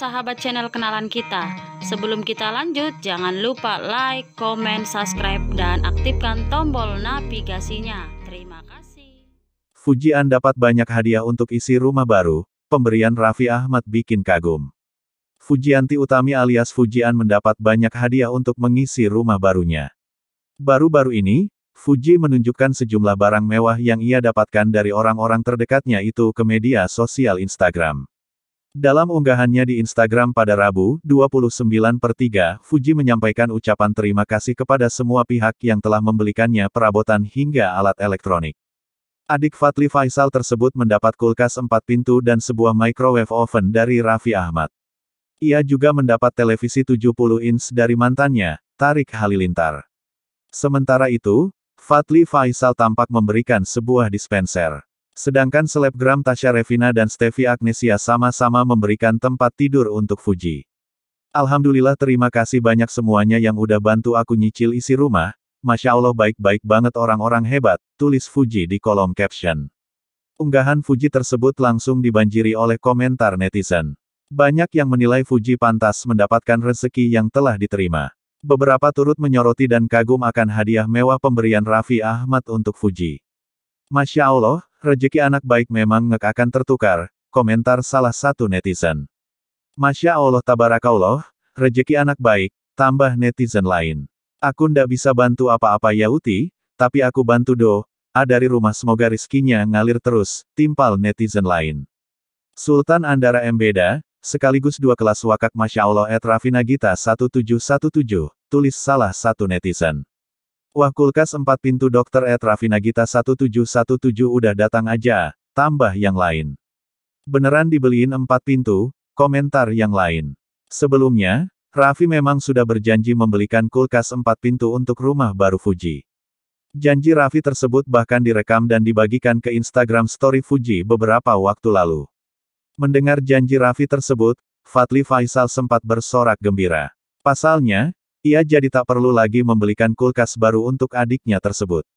sahabat channel kenalan kita. Sebelum kita lanjut, jangan lupa like, comment, subscribe, dan aktifkan tombol navigasinya. Terima kasih. Fujian dapat banyak hadiah untuk isi rumah baru, pemberian Raffi Ahmad bikin kagum. Fujianti Utami alias Fujian mendapat banyak hadiah untuk mengisi rumah barunya. Baru-baru ini, Fuji menunjukkan sejumlah barang mewah yang ia dapatkan dari orang-orang terdekatnya itu ke media sosial Instagram. Dalam unggahannya di Instagram pada Rabu, 29 per 3, Fuji menyampaikan ucapan terima kasih kepada semua pihak yang telah membelikannya perabotan hingga alat elektronik. Adik Fatli Faisal tersebut mendapat kulkas empat pintu dan sebuah microwave oven dari Raffi Ahmad. Ia juga mendapat televisi 70 inch dari mantannya, Tarik Halilintar. Sementara itu, Fatli Faisal tampak memberikan sebuah dispenser. Sedangkan selebgram Tasha Revina dan Stevie Agnesia sama-sama memberikan tempat tidur untuk Fuji. Alhamdulillah terima kasih banyak semuanya yang udah bantu aku nyicil isi rumah, Masya Allah baik-baik banget orang-orang hebat, tulis Fuji di kolom caption. Unggahan Fuji tersebut langsung dibanjiri oleh komentar netizen. Banyak yang menilai Fuji pantas mendapatkan rezeki yang telah diterima. Beberapa turut menyoroti dan kagum akan hadiah mewah pemberian Raffi Ahmad untuk Fuji. Masya Allah, Rezeki anak baik memang ngek akan tertukar, komentar salah satu netizen. Masya Allah tabarakallah, rezeki anak baik, tambah netizen lain. Aku ndak bisa bantu apa-apa ya Uti, tapi aku bantu do, A dari rumah semoga rizkinya ngalir terus, timpal netizen lain. Sultan Andara Mbeda, sekaligus dua kelas wakak Masya Allah et Rafina Gita 1717, tulis salah satu netizen. Wah kulkas empat pintu Dr. Ed Rafinagita 1717 udah datang aja, tambah yang lain. Beneran dibeliin empat pintu, komentar yang lain. Sebelumnya, Raffi memang sudah berjanji membelikan kulkas empat pintu untuk rumah baru Fuji. Janji Raffi tersebut bahkan direkam dan dibagikan ke Instagram story Fuji beberapa waktu lalu. Mendengar janji Raffi tersebut, Fatli Faisal sempat bersorak gembira. Pasalnya, ia jadi tak perlu lagi membelikan kulkas baru untuk adiknya tersebut.